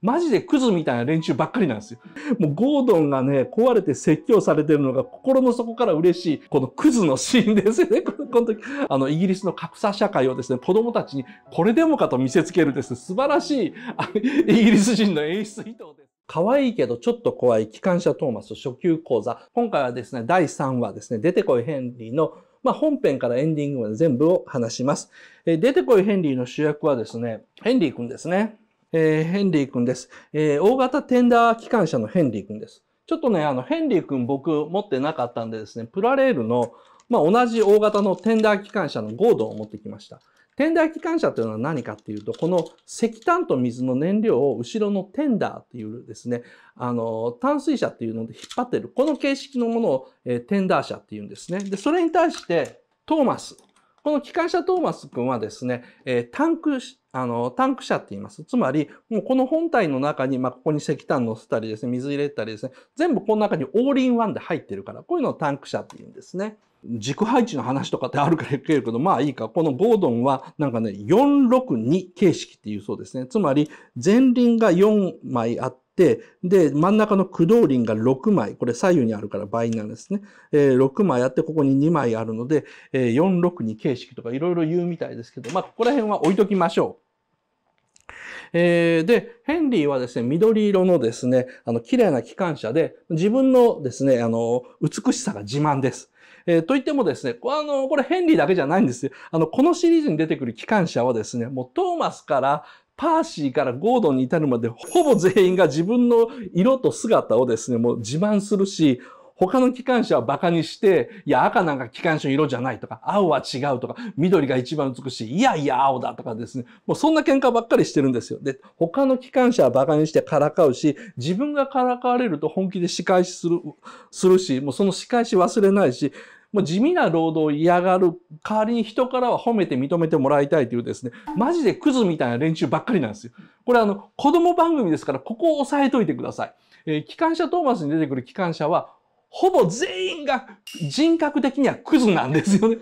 マジでクズみたいな連中ばっかりなんですよ。もうゴードンがね、壊れて説教されてるのが心の底から嬉しい、このクズのシーンですよね。この時、あの、イギリスの格差社会をですね、子供たちにこれでもかと見せつけるですね、素晴らしい、イギリス人の演出意図です。可愛いけどちょっと怖い機関車トーマス初級講座。今回はですね、第3話ですね、出てこいヘンリーのまあ、本編からエンディングまで全部を話します。え出てこいヘンリーの主役はですね、ヘンリーくんですね。えー、ヘンリー君です、えー、大型テンダー機関車のヘンリー君です。ちょっとね、あの、ヘンリー君僕持ってなかったんでですね、プラレールの、まあ、同じ大型のテンダー機関車のゴードンを持ってきました。テンダー機関車というのは何かっていうと、この石炭と水の燃料を後ろのテンダーっていうですね、あの、淡水車っていうので引っ張ってる、この形式のものを、えー、テンダー車っていうんですね。で、それに対して、トーマス。この機関車トーマス君はですね、えー、タンクあの、タンク車って言います。つまり、もうこの本体の中に、まあ、ここに石炭乗せたりですね、水入れたりですね、全部この中にオールインワンで入ってるから、こういうのをタンク車って言うんですね。軸配置の話とかってあるから言けど、まあいいか。このゴードンはなんかね、462形式っていうそうですね。つまり前輪が4枚あって、で、真ん中の駆動輪が6枚。これ左右にあるから倍なんですね。えー、6枚あって、ここに2枚あるので、えー、462形式とかいろいろ言うみたいですけど、まあここら辺は置いときましょう。えー、で、ヘンリーはですね、緑色のですね、あの、綺麗な機関車で、自分のですね、あの、美しさが自慢です。えー、といってもですね、あの、これヘンリーだけじゃないんですよ。あの、このシリーズに出てくる機関車はですね、もうトーマスからパーシーからゴードンに至るまで、ほぼ全員が自分の色と姿をですね、もう自慢するし、他の機関車は馬鹿にして、いや、赤なんか機関車の色じゃないとか、青は違うとか、緑が一番美しい、いやいや、青だとかですね。もうそんな喧嘩ばっかりしてるんですよ。で、他の機関車は馬鹿にしてからかうし、自分がからかわれると本気で仕返しする、するし、もうその仕返し忘れないし、もう地味な労働を嫌がる代わりに人からは褒めて認めてもらいたいというですね、マジでクズみたいな連中ばっかりなんですよ。これあの、子供番組ですから、ここを押さえといてください。えー、機関車トーマスに出てくる機関車は、ほぼ全員が人格的にはクズなんですよね。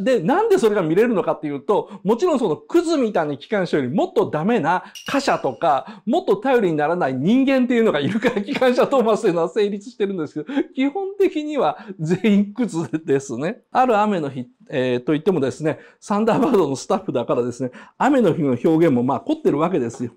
で、なんでそれが見れるのかっていうと、もちろんそのクズみたいな機関車よりもっとダメな貨車とか、もっと頼りにならない人間っていうのがいるから機関車トーマスというのは成立してるんですけど、基本的には全員クズですね。ある雨の日、えー、と言ってもですね、サンダーバードのスタッフだからですね、雨の日の表現もまあ凝ってるわけですよ。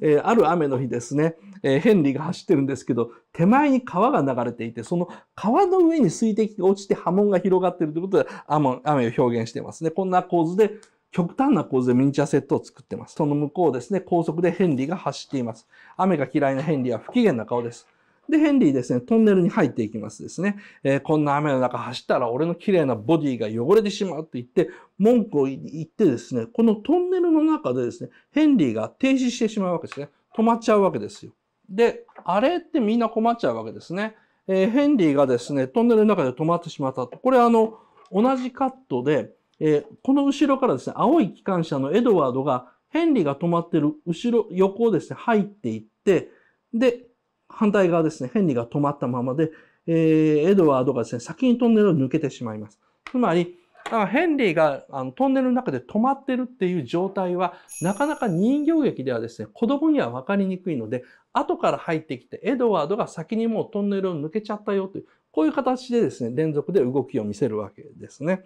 えー、ある雨の日ですね、えー、ヘンリーが走ってるんですけど、手前に川が流れていて、その川の上に水滴が落ちて波紋が広がってるということで、雨雨を表現してますね。こんな構図で、極端な構図でミニチュアセットを作ってます。その向こうですね、高速でヘンリーが走っています。雨が嫌いなヘンリーは不機嫌な顔です。で、ヘンリーですね、トンネルに入っていきますですね。えー、こんな雨の中走ったら俺の綺麗なボディが汚れてしまうって言って、文句を言ってですね、このトンネルの中でですね、ヘンリーが停止してしまうわけですね。止まっちゃうわけですよ。で、あれってみんな困っちゃうわけですね。えー、ヘンリーがですね、トンネルの中で止まってしまったと。これあの、同じカットで、えー、この後ろからですね、青い機関車のエドワードが、ヘンリーが止まってる後ろ、横をですね、入っていって、で、反対側ですね、ヘンリーが止まったままで、えー、エドワードがですね、先にトンネルを抜けてしまいます。つまり、ヘンリーがあのトンネルの中で止まってるっていう状態は、なかなか人形劇ではですね、子供には分かりにくいので、後から入ってきて、エドワードが先にもうトンネルを抜けちゃったよという、こういう形でですね、連続で動きを見せるわけですね。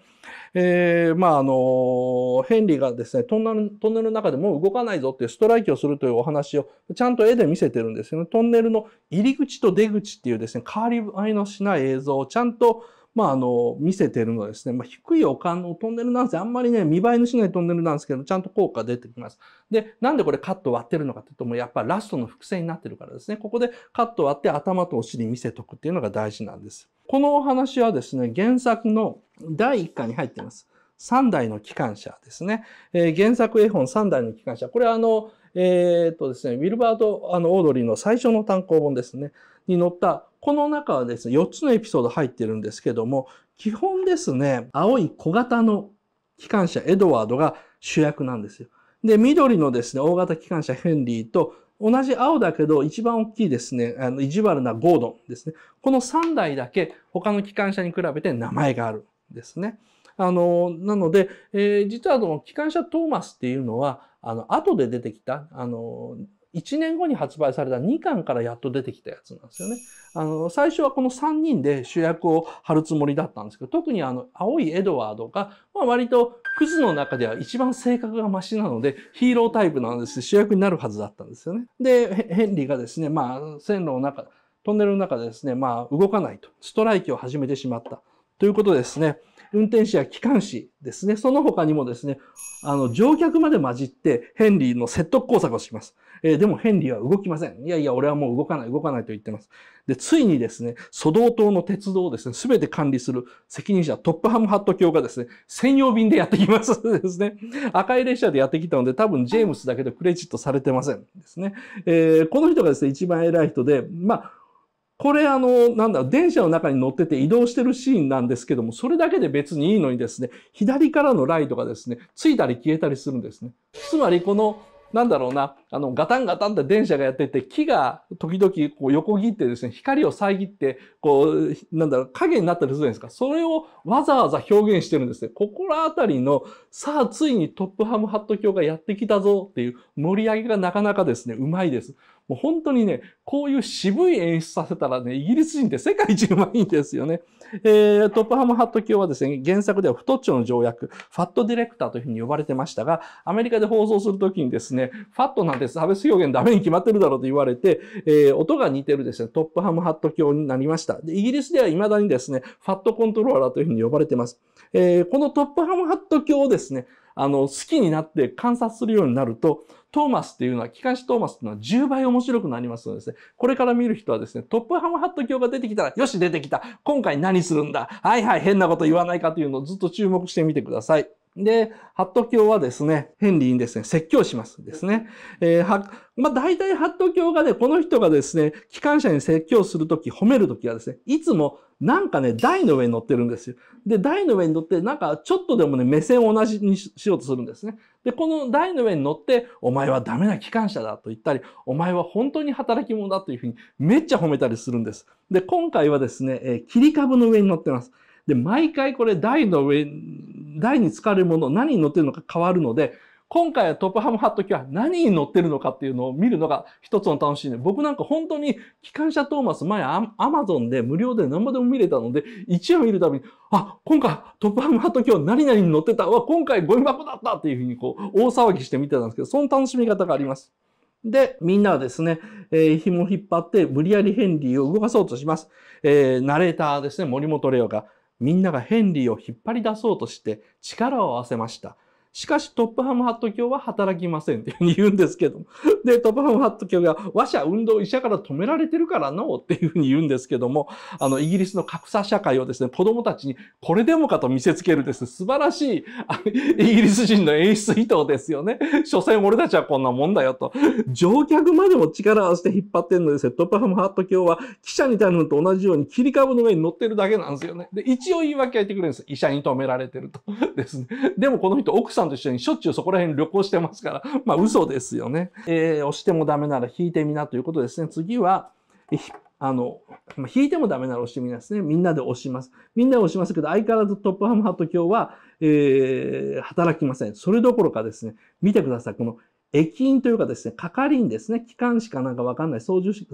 えー、まあ、あの、ヘンリーがですね、トンネル、トンネルの中でもう動かないぞっていうストライキをするというお話をちゃんと絵で見せてるんですよね。トンネルの入り口と出口っていうですね、変わり合いのしない映像をちゃんとまあ、あの、見せてるのですね。まあ、低い丘のトンネルなんですあんまりね、見栄えのしないトンネルなんですけど、ちゃんと効果出てきます。で、なんでこれカット割ってるのかっていうと、もうやっぱラストの伏線になってるからですね。ここでカット割って頭とお尻見せとくっていうのが大事なんです。このお話はですね、原作の第1巻に入ってます。3台の機関車ですね。えー、原作絵本3台の機関車。これはあの、えー、っとですね、ウィルバード・あのオードリーの最初の単行本ですね、に載った、この中はですね、4つのエピソード入ってるんですけども、基本ですね、青い小型の機関車エドワードが主役なんですよ。で、緑のですね、大型機関車ヘンリーと、同じ青だけど一番大きいですね、あの、意地悪なゴードンですね。この3台だけ他の機関車に比べて名前があるんですね。あの、なので、えー、実はあの機関車トーマスっていうのは、あの、後で出てきた、あの、1年後に発売された2巻からやっと出てきたやつなんですよね。あの、最初はこの3人で主役を張るつもりだったんですけど、特にあの、青いエドワードが、まあ、割とクズの中では一番性格がマシなので、ヒーロータイプなんです主役になるはずだったんですよね。で、ヘンリーがですね、まあ、線路の中、トンネルの中でですね、まあ、動かないと、ストライキを始めてしまったということですね。運転士や機関士ですね、その他にもですね、あの、乗客まで混じって、ヘンリーの説得工作をします。えー、でもヘンリーは動きません。いやいや、俺はもう動かない、動かないと言ってます。で、ついにですね、ソ道島の鉄道をですね、すべて管理する責任者、トップハムハット教がですね、専用便でやってきますですね。赤い列車でやってきたので、多分ジェームスだけでクレジットされてません。ですね。えー、この人がですね、一番偉い人で、まあ、これあの、なんだ、電車の中に乗ってて移動してるシーンなんですけども、それだけで別にいいのにですね、左からのライトがですね、ついたり消えたりするんですね。つまりこの、なんだろうな、あの、ガタンガタンって電車がやってて、木が時々こう横切ってですね、光を遮って、こう、なんだろう、影になったりするじゃないですか。それをわざわざ表現してるんですね。ここらりの、さあついにトップハムハット卿がやってきたぞっていう盛り上げがなかなかですね、うまいです。もう本当にね、こういう渋い演出させたらね、イギリス人って世界一うまいんですよね。えー、トップハムハット卿はですね、原作では太っちょの条約、ファットディレクターというふうに呼ばれてましたが、アメリカで放送するときにですね、ファットなんて差別表現ダメに決まってるだろうと言われて、えー、音が似てるですね、トップハムハット卿になりました。でイギリスでは未だにですね、ファットコントローラーというふうに呼ばれてます。えー、このトップハムハット卿をですね、あの、好きになって観察するようになると、トーマスっていうのは、機関士トーマスっていうのは10倍面白くなりますのでですね、これから見る人はですね、トップハムハット教が出てきたら、よし、出てきた今回何するんだはいはい、変なこと言わないかというのをずっと注目してみてください。で、ハット教はですね、ヘンリーにですね、説教しますですね。えー、は、まあ、大体ハット教がね、この人がですね、機関車に説教するとき、褒めるときはですね、いつもなんかね、台の上に乗ってるんですよ。で、台の上に乗って、なんかちょっとでもね、目線を同じにしようとするんですね。で、この台の上に乗って、お前はダメな機関車だと言ったり、お前は本当に働き者だというふうに、めっちゃ褒めたりするんです。で、今回はですね、えー、切り株の上に乗ってます。で、毎回これ台の上、台に使われるもの、何に乗ってるのか変わるので、今回はトップハムハット機は何に乗ってるのかっていうのを見るのが一つの楽しみで、僕なんか本当に機関車トーマス前アマゾンで無料で何までも見れたので、一応見るたびに、あ、今回トップハムハット機は何々に乗ってた、わ、今回ゴミ箱だったっていうふうにこう大騒ぎして見てたんですけど、その楽しみ方があります。で、みんなはですね、えー、紐を引っ張って無理やりヘンリーを動かそうとします。えー、ナレーターですね、森本レオが。みんながヘンリーを引っ張り出そうとして力を合わせました。しかしトップハムハット教は働きませんっていうふうに言うんですけども。で、トップハムハット教が和者運動医者から止められてるからのっていうふうに言うんですけども、あの、イギリスの格差社会をですね、子供たちにこれでもかと見せつけるですね、素晴らしいイギリス人の演出意図ですよね。所詮俺たちはこんなもんだよと。乗客までも力を合わせて引っ張ってるのですね、トップハムハット教は記者に頼むと同じように切り株の上に乗ってるだけなんですよね。で、一応言い訳は言ってくれるんです。医者に止められてると。ですね。でもこの人、奥さんんと一緒にしょっちゅうそこら辺旅行してますから、まあ嘘ですよね。えー、押してもダメなら引いてみなということですね。次は、あの、引いてもダメなら押してみなですね。みんなで押します。みんなで押しますけど、相変わらずトップハムハット日は、えー、働きません。それどころかですね、見てください。この駅員というかですね、係員ですね、機関士かなんかわかんない、操縦士、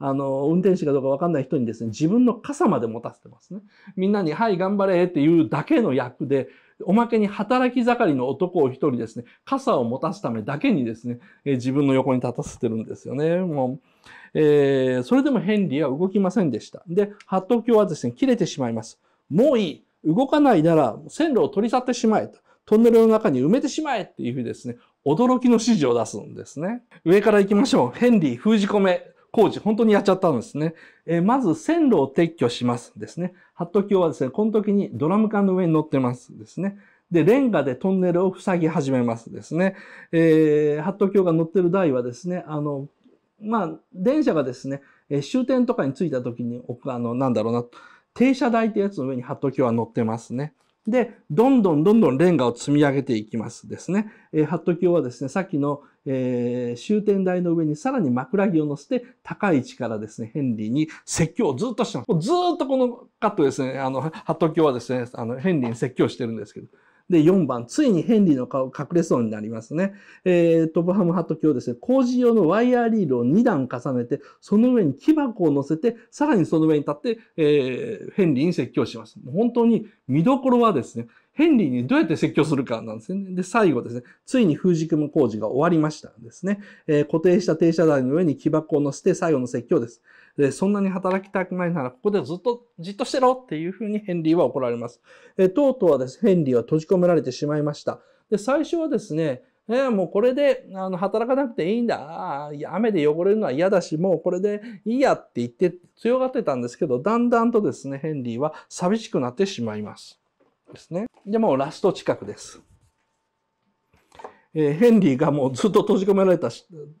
あの、運転士かどうかわかんない人にですね、自分の傘まで持たせてますね。みんなに、はい、頑張れっていうだけの役で、おまけに働き盛りの男を一人ですね、傘を持たすためだけにですね、え自分の横に立たせてるんですよね。もう、えー、それでもヘンリーは動きませんでした。で、ハット卿はですね、切れてしまいます。もういい動かないなら線路を取り去ってしまえと。トンネルの中に埋めてしまえっていうふうにですね、驚きの指示を出すんですね。上から行きましょう。ヘンリー封じ込め工事、本当にやっちゃったんですね。えー、まず線路を撤去しますですね。ハット橋はですね、この時にドラム缶の上に乗ってますですね。で、レンガでトンネルを塞ぎ始めますですね。えー、ハット橋が乗ってる台はですね、あの、まあ、電車がですね、え終点とかに着いた時に、置く、あの、なんだろうな、停車台ってやつの上にハット橋は乗ってますね。で、どんどんどんどんレンガを積み上げていきますですね。えー、ハット卿はですね、さっきの、えー、終点台の上にさらに枕木を乗せて、高い位置からですね、ヘンリーに説教をずっとしてます。ずっとこのカットですね、あの、ハット卿はですね、あの、ヘンリーに説教してるんですけど、で、4番、ついにヘンリーの顔隠れそうになりますね。えー、トブハムハット卿ですね、工事用のワイヤーリールを2段重ねて、その上に木箱を乗せて、さらにその上に立って、えー、ヘンリーに説教します。本当に見どころはですね、ヘンリーにどうやって説教するかなんですね。で、最後ですね、ついに封じ込む工事が終わりましたですね。えー、固定した停車台の上に木箱を乗せて最後の説教です。で、そんなに働きたくないなら、ここでずっと、じっとしてろっていうふうにヘンリーは怒られます。えとうとうはです、ヘンリーは閉じ込められてしまいました。で、最初はですね、えー、もうこれであの働かなくていいんだあ。雨で汚れるのは嫌だし、もうこれでいいやって言って強がってたんですけど、だんだんとですね、ヘンリーは寂しくなってしまいます。ですね。で、もうラスト近くです。えー、ヘンリーがもうずっと閉じ込められた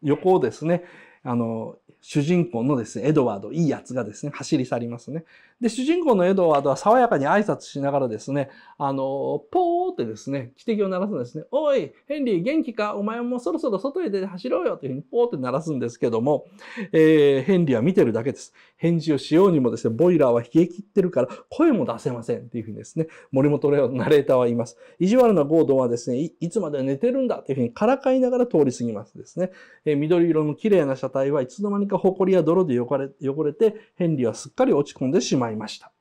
横をですね、あの、主人公のですね、エドワード、いいやつがですね、走り去りますね。で、主人公のエドワードは爽やかに挨拶しながらですね、あの、ポーってですね、汽笛を鳴らすんですね。おい、ヘンリー元気かお前もそろそろ外へ出て走ろうよというふうにポーって鳴らすんですけども、えー、ヘンリーは見てるだけです。返事をしようにもですね、ボイラーは冷え切ってるから声も出せませんっていうふうにですね、森本レオのナレーターは言います。意地悪なゴードンはですねい、いつまで寝てるんだというふうにからかいながら通り過ぎますですね。えー、緑色の綺麗なシャ車体はいつの間にか埃や泥で汚れ汚れて、ヘンリーはすっかり落ち込んでしまいました。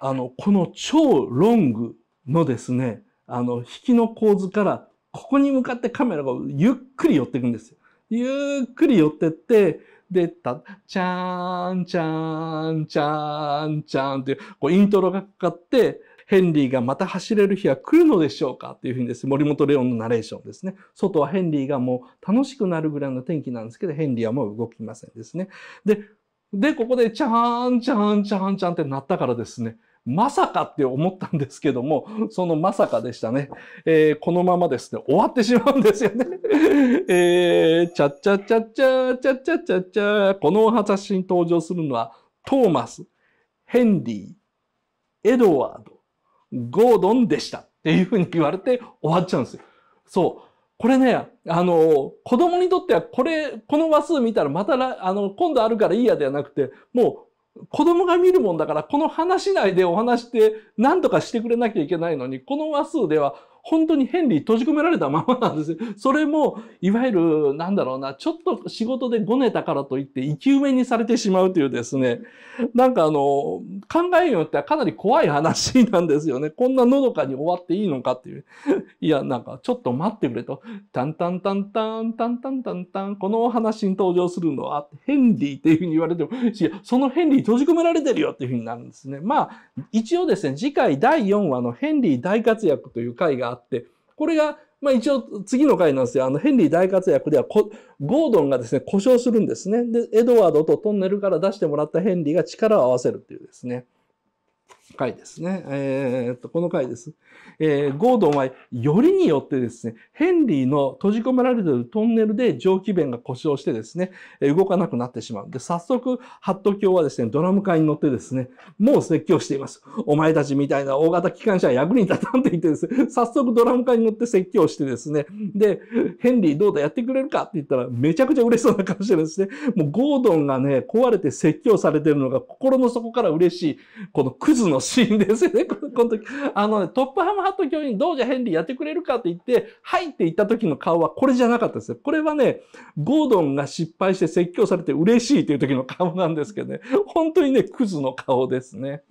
あの、この超ロングのですね、あの、引きの構図から、ここに向かってカメラがゆっくり寄っていくんですよ。ゆっくり寄ってって、で、た、ちゃーん、ちゃーん、ちゃーん、ちゃーんっていう、こう、イントロがかかって、ヘンリーがまた走れる日は来るのでしょうかっていうふうにですね、森本レオンのナレーションですね。外はヘンリーがもう楽しくなるぐらいの天気なんですけど、ヘンリーはもう動きませんですね。で、で、ここで、ちゃーん、ちゃーん、ちゃーん、ちゃんってなったからですね、まさかって思ったんですけども、そのまさかでしたね。えー、このままですね、終わってしまうんですよね。えー、ちゃっちゃっちゃっちゃ、ちゃっちゃっちゃっちゃ、このお話に登場するのは、トーマス、ヘンリー、エドワード、ゴードンでしたっていうふうに言われて終わっちゃうんですよ。そう。これね、あの、子供にとってはこれ、この話数見たらまたあの、今度あるからいいやではなくて、もう子供が見るもんだから、この話内でお話して何とかしてくれなきゃいけないのに、この話数では本当にヘンリー閉じ込められたままなんですよ。それも、いわゆる、なんだろうな、ちょっと仕事でごねたからといって、生き埋めにされてしまうというですね、なんかあの、考えによってはかなり怖い話なんですよね。こんなのどかに終わっていいのかっていう。いや、なんか、ちょっと待ってくれと。タンタンタンタン、タンタンタンタン、このお話に登場するのは、ヘンリーっていうふうに言われても、いや、そのヘンリー閉じ込められてるよっていうふうになるんですね。まあ、一応ですね、次回第4話のヘンリー大活躍という回があって、これが、まあ一応次の回なんですよ。あの、ヘンリー大活躍ではゴードンがですね、故障するんですね。で、エドワードとトンネルから出してもらったヘンリーが力を合わせるっていうですね。回ですね。えー、っと、この回です。えー、ゴードンはよりによってですね、ヘンリーの閉じ込められているトンネルで蒸気弁が故障してですね、動かなくなってしまう。で、早速、ハット卿はですね、ドラム缶に乗ってですね、もう説教しています。お前たちみたいな大型機関車は役に立たんって言ってですね、早速ドラム缶に乗って説教してですね、で、ヘンリーどうだやってくれるかって言ったら、めちゃくちゃ嬉しそうな顔してですね、もうゴードンがね、壊れて説教されてるのが心の底から嬉しい、このクズののシーンですよね、この時。あのね、トップハムハット教員、どうじゃヘンリーやってくれるかって言って、はいって言った時の顔はこれじゃなかったですよ。これはね、ゴードンが失敗して説教されて嬉しいっていう時の顔なんですけどね、本当にね、クズの顔ですね。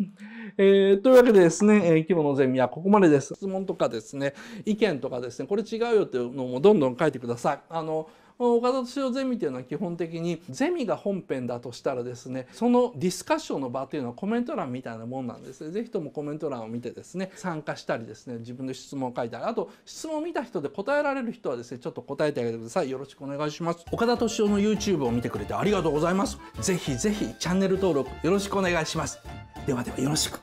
えー、というわけでですね、えー、規模のゼミはここまでです。質問とかですね、意見とかですね、これ違うよっていうのもどんどん書いてください。あの、岡田敏夫ゼミというのは基本的にゼミが本編だとしたらですねそのディスカッションの場というのはコメント欄みたいなもんなんですね是非ともコメント欄を見てですね参加したりですね自分の質問を書いたりあと質問を見た人で答えられる人はですねちょっと答えてあげてくださいよろしくお願いします岡田敏夫の YouTube を見てくれてありがとうございます是非是非チャンネル登録よろしくお願いしますではではよろしく